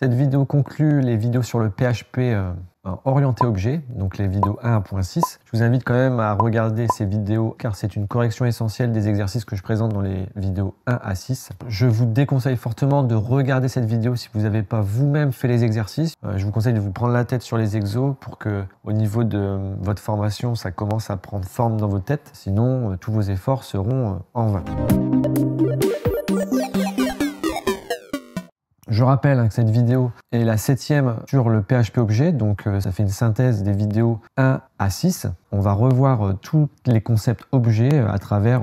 Cette vidéo conclut les vidéos sur le PHP euh, euh, orienté objet, donc les vidéos 1.6. Je vous invite quand même à regarder ces vidéos car c'est une correction essentielle des exercices que je présente dans les vidéos 1 à 6. Je vous déconseille fortement de regarder cette vidéo si vous n'avez pas vous-même fait les exercices. Euh, je vous conseille de vous prendre la tête sur les exos pour que au niveau de votre formation, ça commence à prendre forme dans vos têtes. Sinon, tous vos efforts seront en vain. Je rappelle hein, que cette vidéo est la septième sur le PHP objet, donc euh, ça fait une synthèse des vidéos 1 à 6. On va revoir euh, tous les concepts objets euh, à travers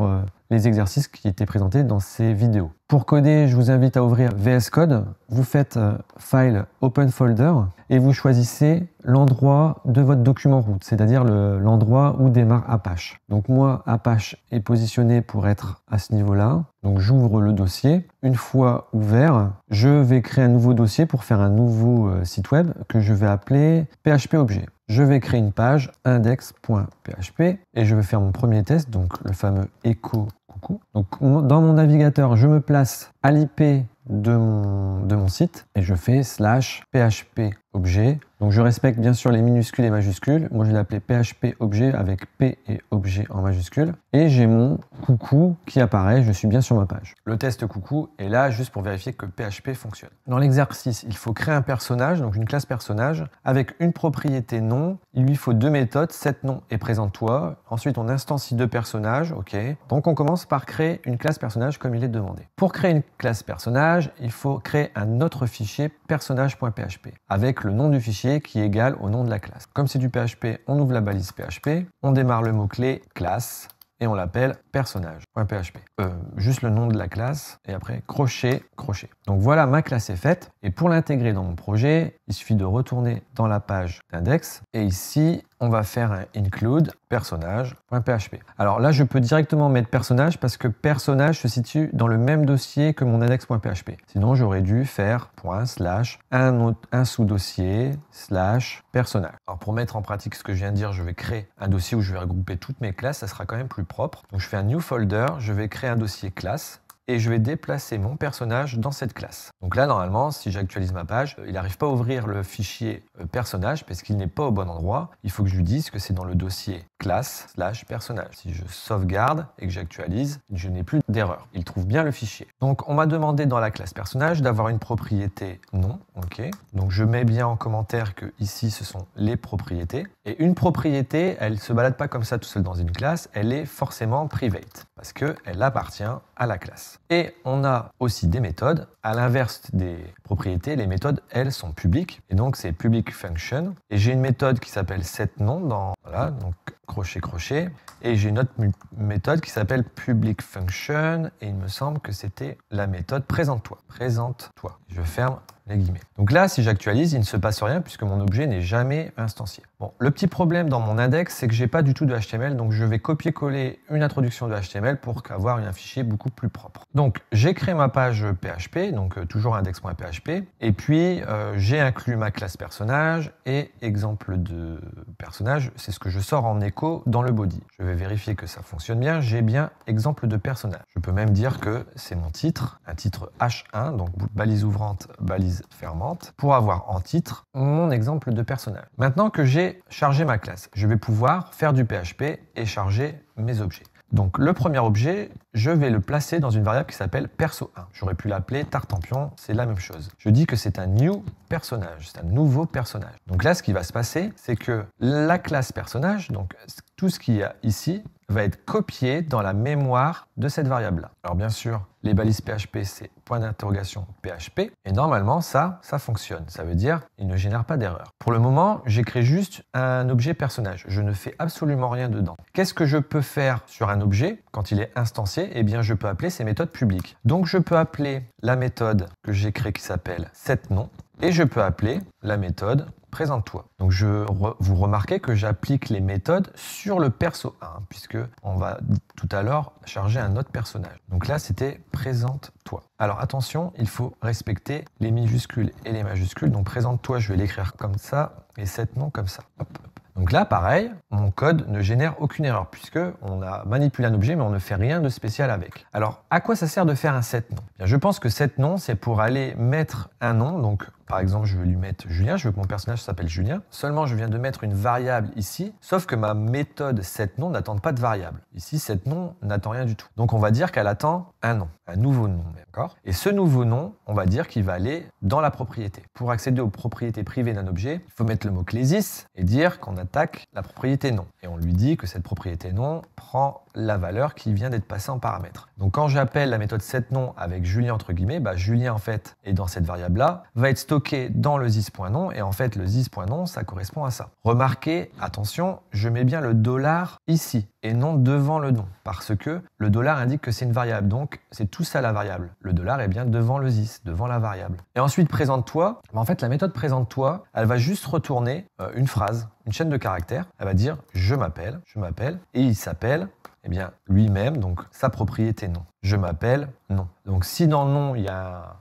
les exercices qui étaient présentés dans ces vidéos. Pour coder, je vous invite à ouvrir VS Code, vous faites euh, File Open Folder et vous choisissez l'endroit de votre document route, c'est-à-dire l'endroit où démarre Apache. Donc moi, Apache est positionné pour être à ce niveau-là. Donc j'ouvre le dossier. Une fois ouvert, je vais créer un nouveau dossier pour faire un nouveau euh, site web que je vais appeler PHP Objet je vais créer une page index.php et je vais faire mon premier test, donc le fameux echo coucou. Donc dans mon navigateur, je me place à l'IP de mon, de mon site et je fais slash php objet je respecte bien sûr les minuscules et majuscules. Moi je l'ai appelé PHP objet avec P et objet en majuscule. Et j'ai mon coucou qui apparaît, je suis bien sur ma page. Le test coucou est là juste pour vérifier que PHP fonctionne. Dans l'exercice, il faut créer un personnage, donc une classe personnage, avec une propriété nom. Il lui faut deux méthodes, nom et présente-toi. Ensuite on instancie deux personnages, ok. Donc on commence par créer une classe personnage comme il est demandé. Pour créer une classe personnage, il faut créer un autre fichier personnage.php avec le nom du fichier qui est égal au nom de la classe. Comme c'est du PHP, on ouvre la balise PHP, on démarre le mot-clé classe et on l'appelle personnage.php. Euh, juste le nom de la classe et après crochet, crochet. Donc voilà, ma classe est faite. Et pour l'intégrer dans mon projet, il suffit de retourner dans la page d'index. Et ici, on va faire un include personnage.php. Alors là, je peux directement mettre personnage parce que personnage se situe dans le même dossier que mon index.php. Sinon, j'aurais dû faire point slash un, sous-dossier slash personnage. Alors pour mettre en pratique ce que je viens de dire, je vais créer un dossier où je vais regrouper toutes mes classes. Ça sera quand même plus propre. Donc je fais un new folder, je vais créer un dossier classe et je vais déplacer mon personnage dans cette classe. Donc là, normalement, si j'actualise ma page, euh, il n'arrive pas à ouvrir le fichier euh, personnage parce qu'il n'est pas au bon endroit. Il faut que je lui dise que c'est dans le dossier classe slash personnage. Si je sauvegarde et que j'actualise, je n'ai plus d'erreur. Il trouve bien le fichier. Donc on m'a demandé dans la classe personnage d'avoir une propriété nom. Ok. Donc je mets bien en commentaire que ici ce sont les propriétés. Et une propriété, elle se balade pas comme ça tout seul dans une classe, elle est forcément private parce qu'elle appartient à la classe. Et on a aussi des méthodes. À l'inverse des propriétés, les méthodes, elles, sont publiques. Et donc c'est public function. Et j'ai une méthode qui s'appelle setNom dans voilà, donc crochet, crochet. Et j'ai une autre méthode qui s'appelle public function. Et il me semble que c'était la méthode présente-toi. Présente-toi. Je ferme les guillemets. Donc là, si j'actualise, il ne se passe rien puisque mon objet n'est jamais instancié. Bon, le petit problème dans mon index, c'est que j'ai pas du tout de HTML, donc je vais copier-coller une introduction de HTML pour avoir un fichier beaucoup plus propre. Donc j'ai créé ma page PHP, donc euh, toujours index.php, et puis euh, j'ai inclus ma classe personnage et exemple de personnage, c'est ce que je sors en écho dans le body. Je vais vérifier que ça fonctionne bien, j'ai bien exemple de personnage. Je peux même dire que c'est mon titre, un titre H1, donc balise ouvrante, balise fermente fermante pour avoir en titre mon exemple de personnage. Maintenant que j'ai chargé ma classe, je vais pouvoir faire du PHP et charger mes objets. Donc le premier objet je vais le placer dans une variable qui s'appelle perso1. J'aurais pu l'appeler tartampion, c'est la même chose. Je dis que c'est un new personnage, c'est un nouveau personnage. Donc là, ce qui va se passer, c'est que la classe personnage, donc tout ce qu'il y a ici, va être copié dans la mémoire de cette variable-là. Alors bien sûr, les balises PHP, c'est point d'interrogation PHP, et normalement, ça, ça fonctionne. Ça veut dire, il ne génère pas d'erreur. Pour le moment, j'écris juste un objet personnage. Je ne fais absolument rien dedans. Qu'est-ce que je peux faire sur un objet quand il est instancié eh bien, je peux appeler ces méthodes publiques. Donc, je peux appeler la méthode que j'ai créée qui s'appelle nom ». et je peux appeler la méthode présente-toi. Donc je vous remarquez que j'applique les méthodes sur le perso 1 puisque on va tout à l'heure charger un autre personnage. Donc là c'était présente-toi. Alors attention, il faut respecter les minuscules et les majuscules. Donc présente-toi, je vais l'écrire comme ça et 7 nom comme ça. Hop. Donc là, pareil, mon code ne génère aucune erreur puisque on a manipulé un objet mais on ne fait rien de spécial avec. Alors, à quoi ça sert de faire un set nom eh Bien, Je pense que set nom, c'est pour aller mettre un nom, donc par exemple, je vais lui mettre Julien, je veux que mon personnage s'appelle Julien. Seulement, je viens de mettre une variable ici, sauf que ma méthode setNom n'attend pas de variable. Ici, setNom n'attend rien du tout. Donc, on va dire qu'elle attend un nom, un nouveau nom, d'accord Et ce nouveau nom, on va dire qu'il va aller dans la propriété. Pour accéder aux propriétés privées d'un objet, il faut mettre le mot clésis et dire qu'on attaque la propriété nom. Et on lui dit que cette propriété nom prend la valeur qui vient d'être passée en paramètre. Donc, quand j'appelle la méthode setNom avec Julien entre guillemets, bah, Julien en fait est dans cette variable-là, va être stocké dans le zis.non et en fait le zis.non ça correspond à ça. Remarquez, attention, je mets bien le dollar ici et non devant le nom parce que le dollar indique que c'est une variable donc c'est tout ça la variable. Le dollar est bien devant le zis, devant la variable. Et ensuite présente-toi, en fait la méthode présente-toi, elle va juste retourner euh, une phrase, une chaîne de caractères, elle va dire je m'appelle, je m'appelle et il s'appelle eh bien lui-même donc sa propriété non. Je m'appelle non. Donc si dans le nom, il y a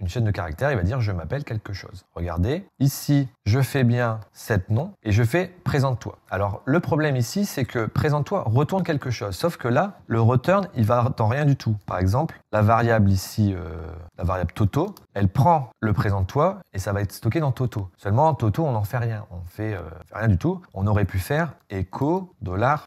une chaîne de caractères, il va dire je m'appelle quelque chose. Regardez, ici, je fais bien cet nom et je fais présente-toi. Alors le problème ici, c'est que présente-toi retourne quelque chose. Sauf que là, le return, il va dans rien du tout. Par exemple, la variable ici, euh, la variable Toto, elle prend le présente-toi et ça va être stocké dans Toto. Seulement, Toto, on n'en fait rien. On fait, euh, rien du tout. On aurait pu faire écho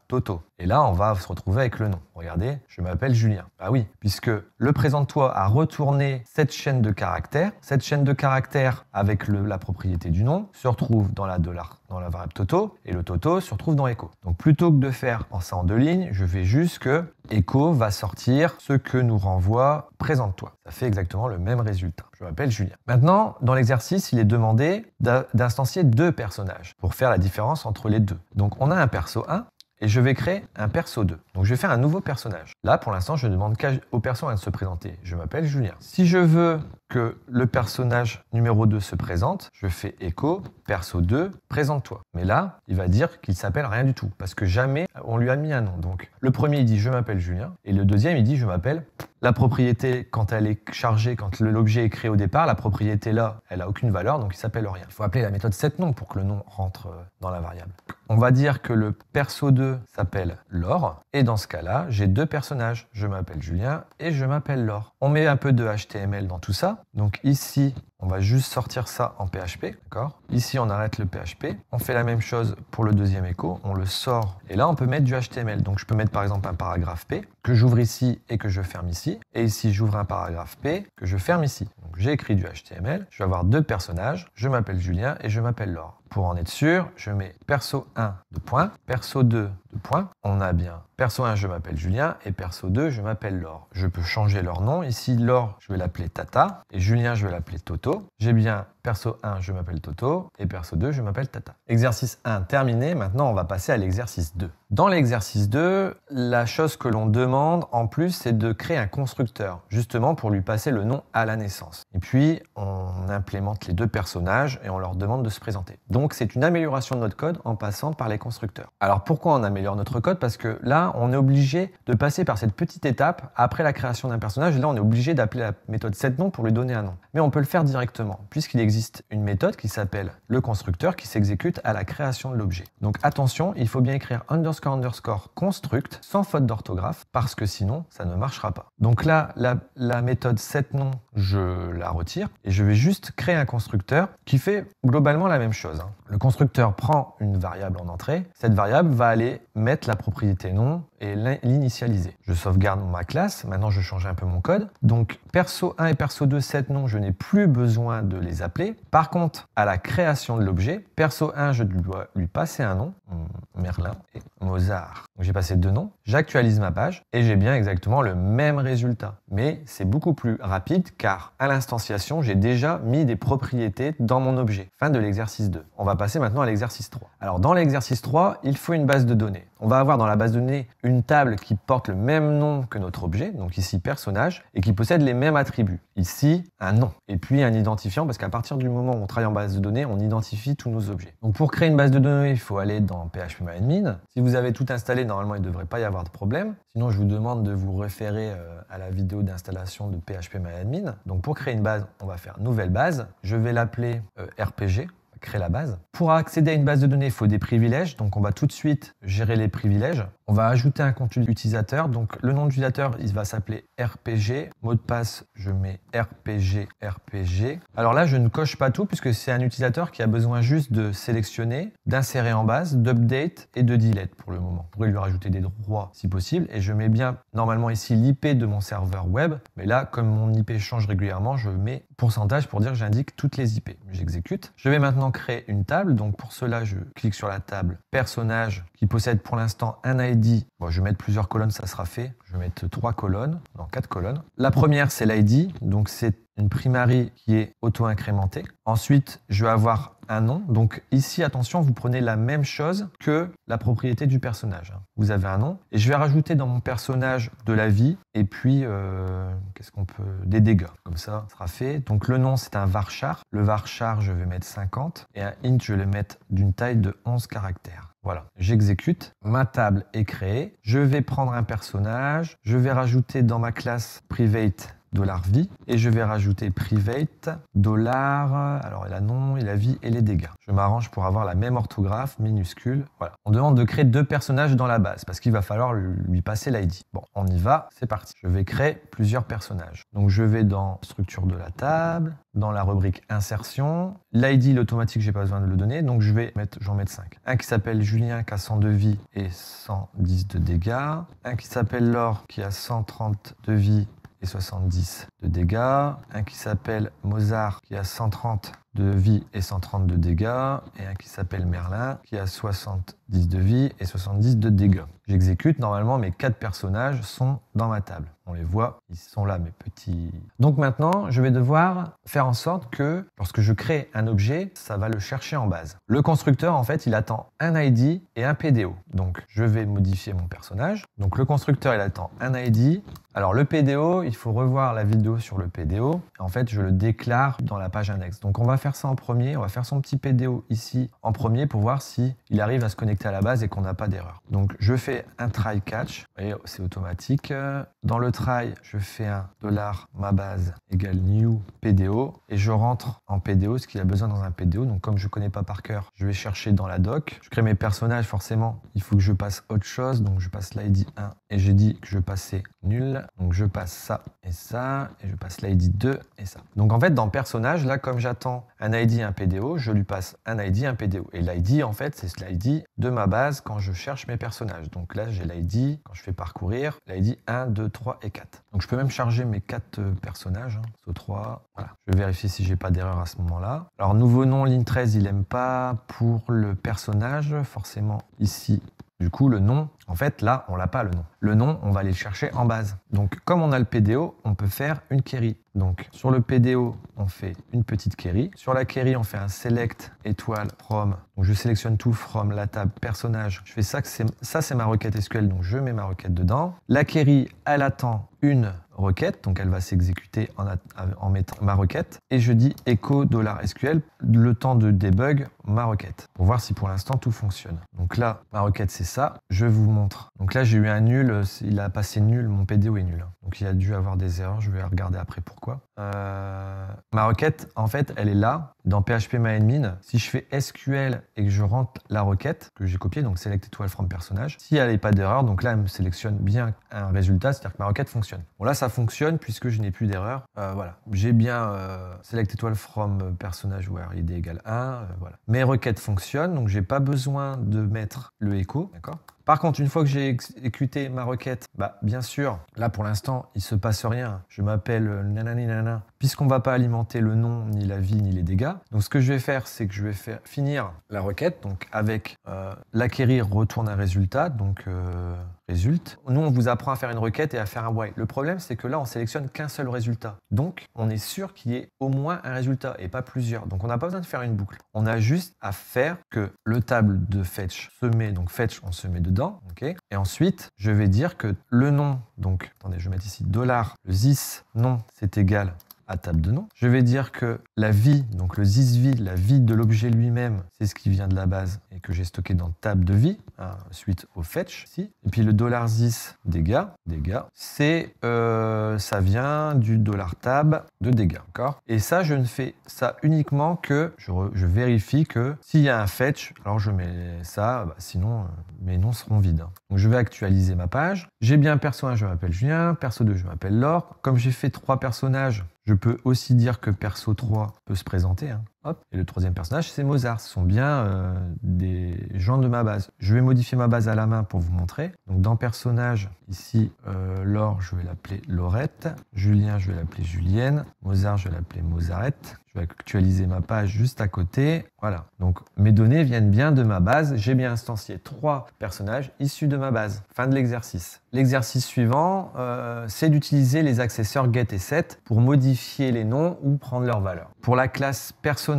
$Toto. Et là, on va se retrouver avec le nom. Regardez, je m'appelle Julien. Ah oui, puisque le présente-toi a retourné cette chaîne de caractères. Cette chaîne de caractères avec la propriété du nom se retrouve dans la dollar dans la variable Toto et le Toto se retrouve dans Echo. Donc plutôt que de faire en ça en deux lignes, je vais juste que Echo va sortir ce que nous renvoie présente-toi. Ça fait exactement le même résultat. Je m'appelle Julien. Maintenant, dans l'exercice, il est demandé d'instancier deux personnages pour faire la différence entre les deux. Donc on a un perso 1 et je vais créer un perso 2. Donc je vais faire un nouveau personnage. Là, pour l'instant, je demande qu'au perso 1 de se présenter. Je m'appelle Julien. Si je veux que le personnage numéro 2 se présente, je fais écho, perso 2, présente-toi. Mais là, il va dire qu'il s'appelle rien du tout, parce que jamais on lui a mis un nom. Donc le premier, il dit je m'appelle Julien, et le deuxième, il dit je m'appelle. La propriété, quand elle est chargée, quand l'objet est créé au départ, la propriété là, elle a aucune valeur, donc il s'appelle rien. Il faut appeler la méthode nom pour que le nom rentre euh, dans la variable. On va dire que le perso 2 s'appelle Laure. Et dans ce cas-là, j'ai deux personnages. Je m'appelle Julien et je m'appelle Laure. On met un peu de HTML dans tout ça. Donc ici, on va juste sortir ça en PHP, d'accord Ici, on arrête le PHP. On fait la même chose pour le deuxième écho. On le sort. Et là, on peut mettre du HTML. Donc, je peux mettre par exemple un paragraphe P que j'ouvre ici et que je ferme ici. Et ici, j'ouvre un paragraphe P que je ferme ici. Donc, j'ai écrit du HTML. Je vais avoir deux personnages. Je m'appelle Julien et je m'appelle Laure. Pour en être sûr, je mets perso 1 de point, perso 2 de points, on a bien perso 1, je m'appelle Julien, et perso 2, je m'appelle Laure. Je peux changer leur nom. Ici, Laure, je vais l'appeler Tata, et Julien, je vais l'appeler Toto. J'ai bien Perso 1, je m'appelle Toto, et perso 2, je m'appelle Tata. Exercice 1 terminé, maintenant on va passer à l'exercice 2. Dans l'exercice 2, la chose que l'on demande en plus, c'est de créer un constructeur, justement pour lui passer le nom à la naissance. Et puis, on implémente les deux personnages et on leur demande de se présenter. Donc c'est une amélioration de notre code en passant par les constructeurs. Alors pourquoi on améliore notre code Parce que là, on est obligé de passer par cette petite étape après la création d'un personnage. Là, on est obligé d'appeler la méthode setNom pour lui donner un nom. Mais on peut le faire directement, puisqu'il existe existe une méthode qui s'appelle le constructeur qui s'exécute à la création de l'objet. Donc attention, il faut bien écrire underscore underscore construct sans faute d'orthographe parce que sinon ça ne marchera pas. Donc là, la, la méthode setNom, je la retire et je vais juste créer un constructeur qui fait globalement la même chose. Hein. Le constructeur prend une variable en entrée, cette variable va aller mettre la propriété nom et l'initialiser. Je sauvegarde ma classe, maintenant je change un peu mon code. Donc perso 1 et perso 2 7 noms, je n'ai plus besoin de les appeler. Par contre, à la création de l'objet, perso 1, je dois lui passer un nom Mm, Merlin et Mozart. J'ai passé deux noms, j'actualise ma page et j'ai bien exactement le même résultat. Mais c'est beaucoup plus rapide car à l'instanciation, j'ai déjà mis des propriétés dans mon objet. Fin de l'exercice 2. On va passer maintenant à l'exercice 3. Alors dans l'exercice 3, il faut une base de données. On va avoir dans la base de données une table qui porte le même nom que notre objet, donc ici personnage, et qui possède les mêmes attributs. Ici, un nom et puis un identifiant parce qu'à partir du moment où on travaille en base de données, on identifie tous nos objets. Donc pour créer une base de données, il faut aller dans en PHP MyAdmin. Si vous avez tout installé, normalement, il ne devrait pas y avoir de problème. Sinon, je vous demande de vous référer euh, à la vidéo d'installation de PHP MyAdmin. Donc, pour créer une base, on va faire nouvelle base. Je vais l'appeler euh, RPG créer la base. Pour accéder à une base de données, il faut des privilèges. Donc on va tout de suite gérer les privilèges. On va ajouter un contenu utilisateur. Donc le nom d'utilisateur, il va s'appeler RPG. Mot de passe, je mets RPG, RPG. Alors là, je ne coche pas tout puisque c'est un utilisateur qui a besoin juste de sélectionner, d'insérer en base, d'update et de delete pour le moment. pourrait lui rajouter des droits si possible. Et je mets bien normalement ici l'IP de mon serveur web. Mais là, comme mon IP change régulièrement, je mets pourcentage pour dire j'indique toutes les IP. J'exécute. Je vais maintenant créer une table. Donc pour cela, je clique sur la table personnage qui possède pour l'instant un ID. Bon, je vais mettre plusieurs colonnes, ça sera fait. Je vais mettre trois colonnes, non quatre colonnes. La première, c'est l'ID. Donc c'est une primary qui est auto-incrémentée. Ensuite, je vais avoir un nom. Donc ici, attention, vous prenez la même chose que la propriété du personnage. Vous avez un nom. Et je vais rajouter dans mon personnage de la vie et puis, euh, qu'est-ce qu'on peut Des dégâts. Comme ça, ça sera fait. Donc le nom, c'est un varchar. Le varchar, je vais mettre 50. Et un int, je vais le mettre d'une taille de 11 caractères. Voilà, j'exécute, ma table est créée, je vais prendre un personnage, je vais rajouter dans ma classe private dollar vie. Et je vais rajouter private, dollar, alors il a nom, et a vie et les dégâts. Je m'arrange pour avoir la même orthographe, minuscule. Voilà. On demande de créer deux personnages dans la base parce qu'il va falloir lui passer l'ID. Bon, on y va, c'est parti. Je vais créer plusieurs personnages. Donc je vais dans structure de la table, dans la rubrique insertion. L'ID, l'automatique, j'ai pas besoin de le donner, donc je vais mettre, j'en mets 5. Un qui s'appelle Julien qui a 100 de vie et 110 de dégâts. Un qui s'appelle Laure qui a 130 de vie et 70 de dégâts. Un qui s'appelle Mozart qui a 130 de vie et 130 de dégâts, et un qui s'appelle Merlin, qui a 70 de vie et 70 de dégâts. J'exécute, normalement mes quatre personnages sont dans ma table. On les voit, ils sont là, mes petits... Donc maintenant, je vais devoir faire en sorte que, lorsque je crée un objet, ça va le chercher en base. Le constructeur, en fait, il attend un ID et un PDO. Donc, je vais modifier mon personnage. Donc, le constructeur, il attend un ID. Alors, le PDO, il faut revoir la vidéo sur le PDO. En fait, je le déclare dans la page index. Donc, on va faire ça en premier, on va faire son petit PDO ici en premier pour voir si il arrive à se connecter à la base et qu'on n'a pas d'erreur. Donc je fais un try catch et c'est automatique. Dans le try, je fais un dollar ma base égale new PDO et je rentre en PDO ce qu'il a besoin dans un PDO. Donc comme je connais pas par cœur, je vais chercher dans la doc. Je crée mes personnages forcément, il faut que je passe autre chose donc je passe l'ID 1 et j'ai dit que je passais nul. Donc je passe ça et ça, et je passe l'ID 2 et ça. Donc en fait, dans personnage, là, comme j'attends un ID un PDO, je lui passe un ID un PDO. Et l'ID, en fait, c'est l'ID de ma base quand je cherche mes personnages. Donc là, j'ai l'ID, quand je fais parcourir, l'ID 1, 2, 3 et 4. Donc je peux même charger mes 4 euh, personnages, hein, 3, voilà. Je vais vérifier si j'ai pas d'erreur à ce moment-là. Alors nouveau nom, ligne 13, il aime pas pour le personnage, forcément ici du coup, le nom, en fait, là, on l'a pas le nom. Le nom, on va aller le chercher en base. Donc, comme on a le PDO, on peut faire une query. Donc, sur le PDO, on fait une petite query. Sur la query, on fait un select étoile from. Donc, je sélectionne tout from la table personnage. Je fais ça, ça c'est ma requête SQL, donc je mets ma requête dedans. La query, elle attend une requête, donc elle va s'exécuter en, en mettant ma requête. Et je dis echo $SQL, le temps de debug ma requête, pour voir si pour l'instant tout fonctionne. Donc là, ma requête, c'est ça. Je vous montre donc là, j'ai eu un nul. Euh, il a passé nul. Mon PDO est nul. Donc il a dû avoir des erreurs. Je vais regarder après pourquoi. Euh, ma requête, en fait, elle est là, dans PHP Si je fais SQL et que je rentre la requête que j'ai copiée, donc select étoile from personnage, si elle n'est pas d'erreur, donc là, elle me sélectionne bien un résultat, c'est-à-dire que ma requête fonctionne. Bon, là, ça fonctionne puisque je n'ai plus d'erreur. Euh, voilà. J'ai bien select étoile from personnage where id égale 1. voilà. Mes requêtes fonctionnent, donc j'ai pas besoin de mettre le écho, d'accord par contre, une fois que j'ai exécuté ma requête, bah, bien sûr, là pour l'instant, il ne se passe rien. Je m'appelle euh, nanani nana, puisqu'on va pas alimenter le nom, ni la vie, ni les dégâts. Donc ce que je vais faire, c'est que je vais faire finir la requête, donc avec euh, l'acquérir retourne un résultat, donc euh, nous, on vous apprend à faire une requête et à faire un while. Le problème, c'est que là, on sélectionne qu'un seul résultat. Donc, on est sûr qu'il y ait au moins un résultat et pas plusieurs. Donc, on n'a pas besoin de faire une boucle. On a juste à faire que le table de fetch se met, donc fetch, on se met dedans. et ensuite, je vais dire que le nom, donc, attendez, je vais mettre ici dollar, le zis, nom, c'est égal à table de nom. Je vais dire que la vie, donc le zizvi, la vie de l'objet lui-même, c'est ce qui vient de la base et que j'ai stocké dans table de vie, hein, suite au fetch ici. Et puis le dollar $zis dégâts, dégâts, c'est euh, ça vient du dollar $tab de dégâts, d'accord Et ça, je ne fais ça uniquement que je, vérifie que s'il y a un fetch, alors je mets ça, bah, sinon euh, mes noms seront vides. Hein. Donc je vais actualiser ma page. J'ai bien perso 1, je m'appelle Julien, perso 2, je m'appelle Laure. Comme j'ai fait trois personnages, je peux aussi dire que Perso 3 peut se présenter. Hein. Et le troisième personnage, c'est Mozart. Ce sont bien euh, des gens de ma base. Je vais modifier ma base à la main pour vous montrer. Donc dans personnage, ici, euh, Laure, je vais l'appeler Laurette. Julien, je vais l'appeler Julienne. Mozart, je vais l'appeler Mozarette. Je vais actualiser ma page juste à côté. Voilà. Donc mes données viennent bien de ma base. J'ai bien instancié trois personnages issus de ma base. Fin de l'exercice. L'exercice suivant, euh, c'est d'utiliser les accesseurs get et set pour modifier les noms ou prendre leurs valeurs Pour la classe personnage,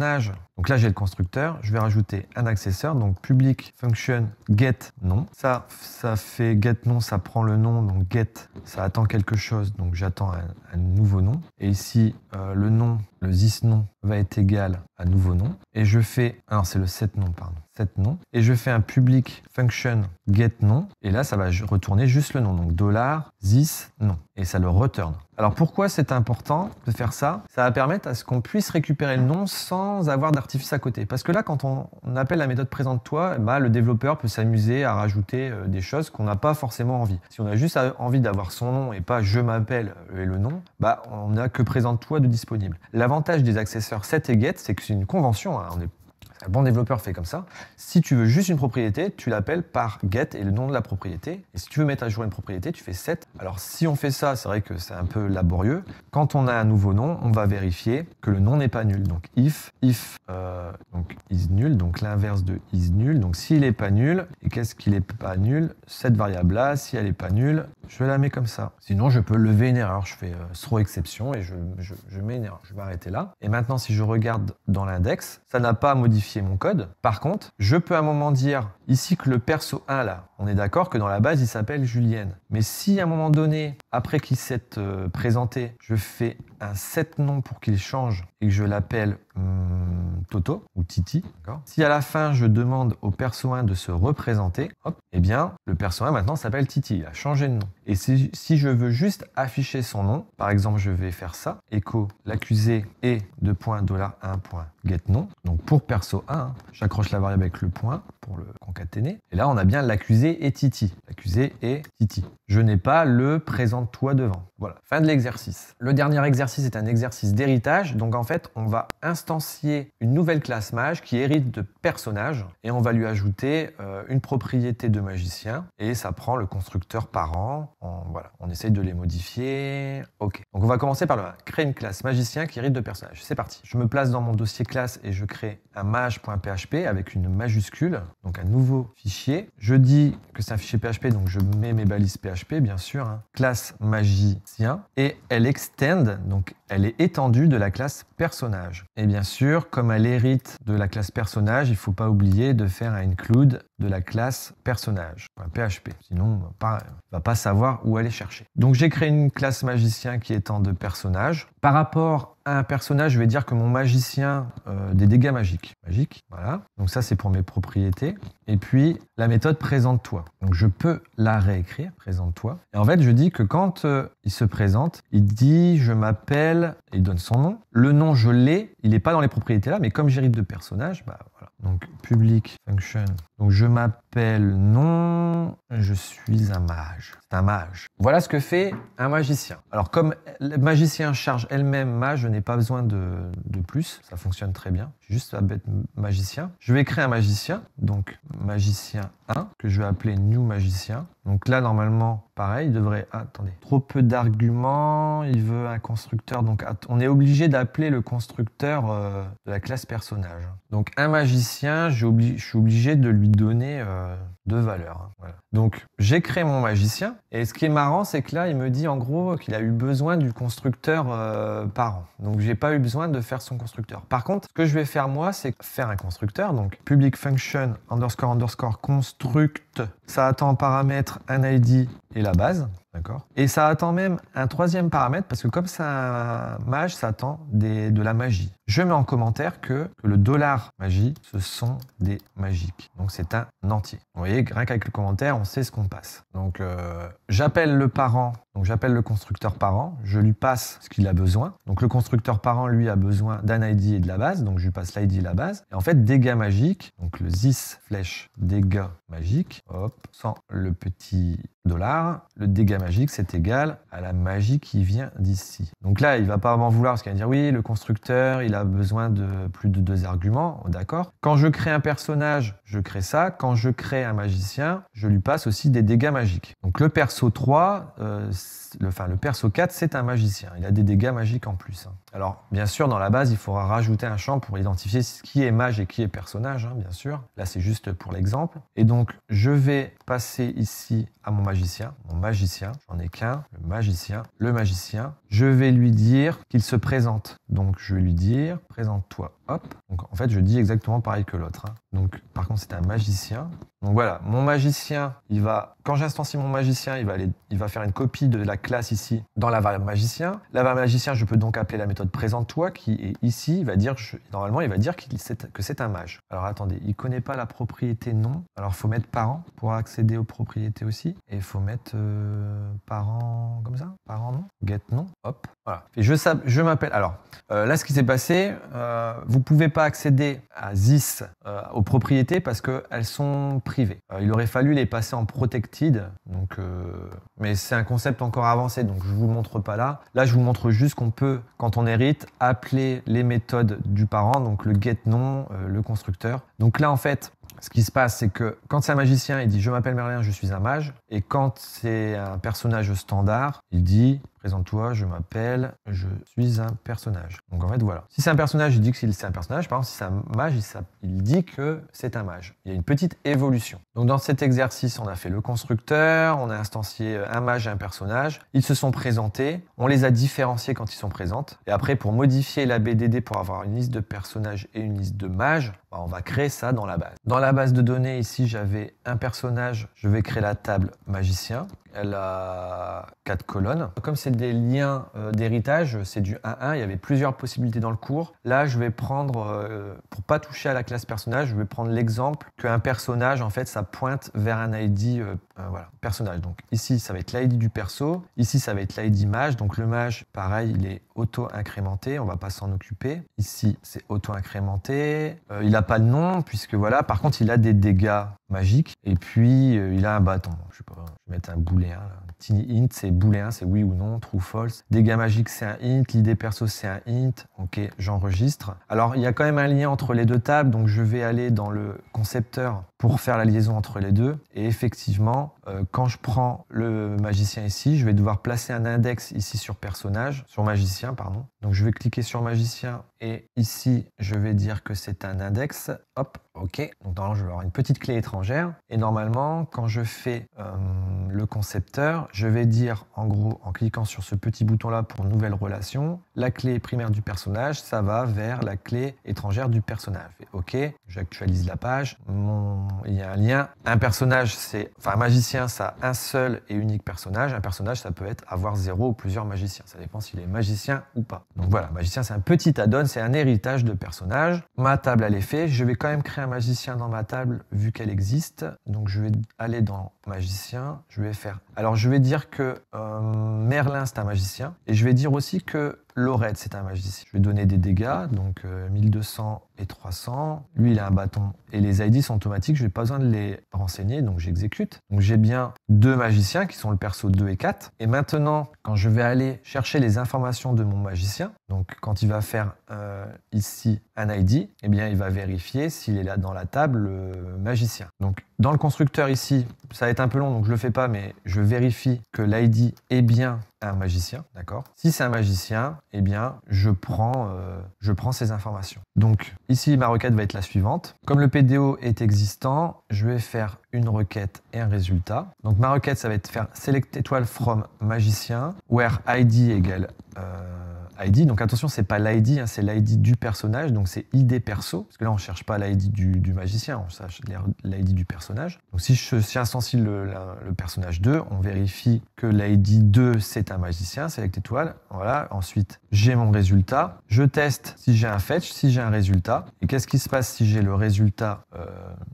donc là j'ai le constructeur, je vais rajouter un accesseur, donc public function get nom. Ça, ça fait get nom, ça prend le nom, donc get, ça attend quelque chose, donc j'attends un, nouveau nom. Et ici, euh, le nom, le this nom, va être égal à nouveau nom. Et je fais, alors c'est le set nom, pardon, set nom. Et je fais un public function get nom. Et là, ça va retourner juste le nom. Donc dollar, this, nom. Et ça le retourne Alors pourquoi c'est important de faire ça Ça va permettre à ce qu'on puisse récupérer le nom sans avoir d'artifice à côté. Parce que là, quand on, appelle la méthode présente-toi, bah, le développeur peut s'amuser à rajouter euh, des choses qu'on n'a pas forcément envie. Si on a juste envie d'avoir son nom et pas je m'appelle et le nom, bah, on n'a que présente-toi de disponible. L'avantage des accessoires cette Seth et c'est que c'est une convention, hein, on n'est un bon développeur fait comme ça. Si tu veux juste une propriété, tu l'appelles par get et le nom de la propriété. Et si tu veux mettre à jour une propriété, tu fais set. Alors si on fait ça, c'est vrai que c'est un peu laborieux. Quand on a un nouveau nom, on va vérifier que le nom n'est pas nul. Donc if, if euh, donc is nul, donc l'inverse de is nul. Donc s'il n'est pas nul, et qu'est-ce qu'il n'est pas nul Cette variable-là, si elle n'est pas nulle, je la mets comme ça. Sinon, je peux lever une erreur. Je fais euh, throw exception et je, je, mets une erreur. Je vais arrêter là. Et maintenant, si je regarde dans l'index, ça n'a pas modifié mon code. Par contre, je peux à un moment dire ici que le perso 1 là, on est d'accord que dans la base il s'appelle Julienne. Mais si à un moment donné, après qu'il s'est euh, présenté, je fais un set nom pour qu'il change et que je l'appelle hum, Toto ou Titi, si à la fin je demande au perso 1 de se représenter, hop, eh bien le perso 1 maintenant s'appelle Titi, il a changé de nom. Et si, je veux juste afficher son nom, par exemple je vais faire ça, écho l'accusé et de point dollar 1 point Donc pour perso 1, hein, j'accroche la variable avec le point pour le concaténer. Et là on a bien l'accusé et Titi. L'accusé et Titi. Je n'ai pas le présente-toi devant. Voilà, fin de l'exercice. Le dernier exercice est un exercice d'héritage. Donc en fait, on va instancier une nouvelle classe mage qui hérite de personnages et on va lui ajouter euh, une propriété de magicien et ça prend le constructeur parent. On, voilà, on essaye de les modifier. Ok. Donc on va commencer par le Créer une classe magicien qui hérite de personnages. C'est parti. Je me place dans mon dossier classe et je crée un mage.php avec une majuscule, donc un nouveau fichier. Je dis que c'est un fichier PHP, donc je mets mes balises PHP, bien sûr, hein. classe magicien, et elle extend, donc elle est étendue de la classe personnage. Et bien sûr, comme elle hérite de la classe personnage, il faut pas oublier de faire un include de la classe personnage, PHP. Sinon, on ne va pas savoir où aller chercher. Donc j'ai créé une classe magicien qui est en de personnage. Par rapport un personnage, je vais dire que mon magicien euh, des dégâts magiques. Magique, voilà. Donc ça, c'est pour mes propriétés. Et puis, la méthode présente-toi. Donc je peux la réécrire, présente-toi. Et en fait, je dis que quand euh, il se présente, il dit Je m'appelle, il donne son nom. Le nom, je l'ai, il n'est pas dans les propriétés là, mais comme j'hérite de personnages, bah, voilà. Donc, public function. Donc, je m'appelle nom, je suis un mage. C'est un mage. Voilà ce que fait un magicien. Alors, comme le magicien charge elle-même mage, je n'ai pas besoin de plus, ça fonctionne très bien juste à bête magicien. Je vais créer un magicien, donc magicien 1, que je vais appeler new magicien. Donc là, normalement, pareil, il devrait... Ah, attendez, trop peu d'arguments, il veut un constructeur. Donc on est obligé d'appeler le constructeur euh, de la classe personnage. Donc un magicien, je suis obligé de lui donner euh, deux valeurs. Hein, donc j'ai créé mon magicien. Et ce qui est marrant, c'est que là, il me dit en gros qu'il a eu besoin du constructeur euh, parent. Donc j'ai pas eu besoin de faire son constructeur. Par contre, ce que je vais faire moi, c'est faire un constructeur. Donc public function underscore underscore construct. Ça attend paramètre un ID et la base. D'accord Et ça attend même un troisième paramètre parce que comme ça mage, ça attend des, de la magie. Je mets en commentaire que, le dollar magie, ce sont des magiques. Donc c'est un entier. Vous voyez, rien qu'avec le commentaire, on sait ce qu'on passe. Donc euh, j'appelle le parent, donc j'appelle le constructeur parent, je lui passe ce qu'il a besoin. Donc le constructeur parent, lui, a besoin d'un ID et de la base, donc je lui passe l'ID et la base. Et en fait, dégâts magiques, donc le 10 flèche dégâts magiques, hop, sans le petit le dégât magique, c'est égal à la magie qui vient d'ici. Donc là, il va pas m'en vouloir parce qu'il va dire oui, le constructeur, il a besoin de plus de deux arguments, oh, d'accord. Quand je crée un personnage, je crée ça. Quand je crée un magicien, je lui passe aussi des dégâts magiques. Donc le perso 3, c'est... Euh, le, enfin, le perso 4, c'est un magicien. Il a des dégâts magiques en plus. Hein. Alors, bien sûr, dans la base, il faudra rajouter un champ pour identifier qui est mage et qui est personnage, hein, bien sûr. Là, c'est juste pour l'exemple. Et donc, je vais passer ici à mon magicien. Mon magicien, j'en ai qu'un. Le magicien, le magicien, je vais lui dire qu'il se présente. Donc je vais lui dire présente-toi. Hop. Donc en fait je dis exactement pareil que l'autre. Hein. Donc par contre c'est un magicien. Donc voilà, mon magicien, il va quand j'instancie mon magicien, il va aller, il va faire une copie de la classe ici dans la variable magicien. La variable magicien, je peux donc appeler la méthode présente-toi qui est ici. va dire normalement il va dire que c'est un mage. Alors attendez, il connaît pas la propriété nom. Alors faut mettre parent pour accéder aux propriétés aussi et faut mettre euh, parent comme ça, parent nom, get nom. Hop, voilà. Et je, je m'appelle. Alors, euh, là, ce qui s'est passé, euh, vous ne pouvez pas accéder à ZIS euh, aux propriétés parce qu'elles sont privées. il aurait fallu les passer en protected. Donc, mais c'est un concept encore avancé, donc je ne vous montre pas là. Là, je vous montre juste qu'on peut, quand on hérite, appeler les méthodes du parent, donc le getNom, le constructeur. Donc là, en fait, ce qui se passe, c'est que quand c'est un magicien, il dit je m'appelle Merlin, je suis un mage. Et quand c'est un personnage standard, il dit Présente-toi, je m'appelle, je suis un personnage. Donc en fait, voilà. Si c'est un personnage, il dit que c'est un personnage. Par exemple, si c'est un mage, il dit que c'est un mage. Il y a une petite évolution. Donc dans cet exercice, on a fait le constructeur, on a instancié un mage et un personnage. Ils se sont présentés, on les a différenciés quand ils sont présents. Et après, pour modifier la BDD pour avoir une liste de personnages et une liste de mages, bah, on va créer ça dans la base. Dans la base de données, ici, j'avais un personnage. Je vais créer la table magicien. Elle a quatre colonnes. Comme c'est des liens euh, d'héritage, c'est du 1-1, il y avait plusieurs possibilités dans le cours. Là, je vais prendre, euh, pour pas toucher à la classe personnage, je vais prendre l'exemple qu'un personnage, en fait, ça pointe vers un ID euh, voilà, personnage. Donc ici, ça va être l'ID du perso, ici, ça va être l'ID mage, donc le mage, pareil, il est auto-incrémenté, on va pas s'en occuper. Ici, c'est auto-incrémenté. Euh, il n'a pas de nom, puisque voilà. Par contre, il a des dégâts magiques. Et puis, euh, il a un bâton. Je vais mettre un boulet Tiny int, c'est booléen, c'est oui ou non, true, ou false. Dégâts magiques, c'est un int. L'idée perso, c'est un int. Ok, j'enregistre. Alors, il y a quand même un lien entre les deux tables, donc je vais aller dans le concepteur pour faire la liaison entre les deux. Et effectivement, euh, quand je prends le magicien ici, je vais devoir placer un index ici sur personnage, sur magicien pardon, donc je vais cliquer sur magicien et ici je vais dire que c'est un index. Hop, ok. Donc je vais avoir une petite clé étrangère. Et normalement quand je fais euh, le concepteur, je vais dire en gros en cliquant sur ce petit bouton là pour nouvelle relation, la clé primaire du personnage, ça va vers la clé étrangère du personnage. ok, j'actualise la page. Il y a un lien. Un personnage c'est, enfin un magicien ça a un seul et unique personnage. Un personnage ça peut être avoir zéro ou plusieurs magiciens. Ça dépend s'il est magicien ou pas. Donc voilà, magicien, c'est un petit add-on, c'est un héritage de personnage. Ma table, elle est faite. Je vais quand même créer un magicien dans ma table, vu qu'elle existe. Donc je vais aller dans magicien, je vais faire... Alors je vais dire que euh, Merlin, c'est un magicien. Et je vais dire aussi que Lorette, c'est un magicien. Je vais donner des dégâts, donc 1200 euh, et 300. Lui, il a un bâton. Et les ID sont automatiques, je n'ai pas besoin de les renseigner, donc j'exécute. Donc j'ai bien deux magiciens qui sont le perso 2 et 4. Et maintenant, quand je vais aller chercher les informations de mon magicien, donc, quand il va faire euh, ici un ID, eh bien, il va vérifier s'il est là dans la table euh, magicien. Donc, dans le constructeur ici, ça va être un peu long, donc je ne le fais pas, mais je vérifie que l'ID est bien un magicien, d'accord Si c'est un magicien, eh bien, je prends, euh, je prends ces informations. Donc, ici, ma requête va être la suivante. Comme le PDO est existant, je vais faire une requête et un résultat. Donc, ma requête, ça va être faire select étoile from magicien, where ID égale ID. Donc attention, c'est pas l'ID, hein, c'est l'ID du personnage, donc c'est ID perso, parce que là on cherche pas l'ID du, magicien, on cherche l'ID du personnage. Donc si je si le, le personnage 2, on vérifie que l'ID 2 c'est un magicien, c'est avec l'étoile, voilà. Ensuite, j'ai mon résultat, je teste si j'ai un fetch, si j'ai un résultat, et qu'est-ce qui se passe si j'ai le résultat euh,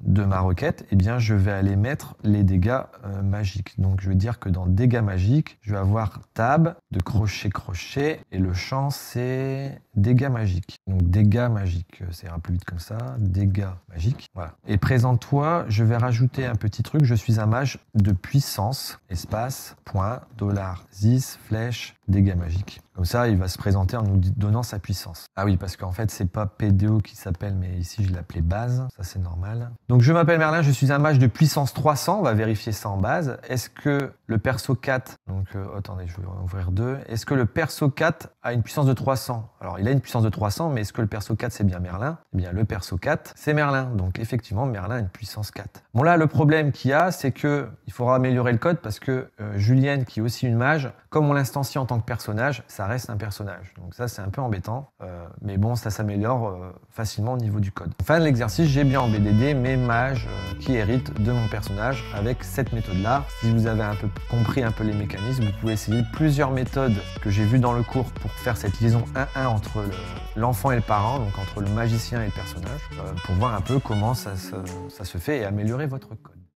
de ma requête Eh bien, je vais aller mettre les dégâts euh, magiques. Donc je vais dire que dans dégâts magiques, je vais avoir tab de crochet crochet et le champ c'est dégâts magiques. Donc dégâts magiques, euh, c'est un plus vite comme ça, dégâts magiques. Voilà. Et présente-toi, je vais rajouter un petit truc. Je suis un mage de puissance, espace, point, dollar, zis, flèche, dégâts magiques. Comme ça, il va se présenter en nous donnant sa puissance. Ah oui, parce qu'en fait, c'est pas PDO qui s'appelle, mais ici, je l'appelais base. Ça, c'est normal. Donc, je m'appelle Merlin, je suis un mage de puissance 300. On va vérifier ça en base. Est-ce que le perso 4, donc euh, attendez, je vais ouvrir deux. Est-ce que le perso 4 a une puissance de 300 Alors, il a une puissance de 300, mais est-ce que le perso 4, c'est bien Merlin Eh bien, le perso 4, c'est Merlin. Donc, effectivement, Merlin a une puissance 4. Bon, là, le problème qu'il y a, c'est que il faudra améliorer le code parce que euh, Julienne, qui est aussi une mage, comme on l'instancie en tant que personnage, ça reste un personnage. Donc ça, c'est un peu embêtant. Euh, mais bon, ça s'améliore euh, facilement au niveau du code. Fin de l'exercice, j'ai bien en BDD mes mages euh, qui héritent de mon personnage avec cette méthode-là. Si vous avez un peu compris un peu les mécanismes, vous pouvez essayer plusieurs méthodes que j'ai vues dans le cours pour faire cette liaison 1-1 entre l'enfant et le parent, donc entre le magicien et le personnage, pour voir un peu comment ça se fait et améliorer votre code.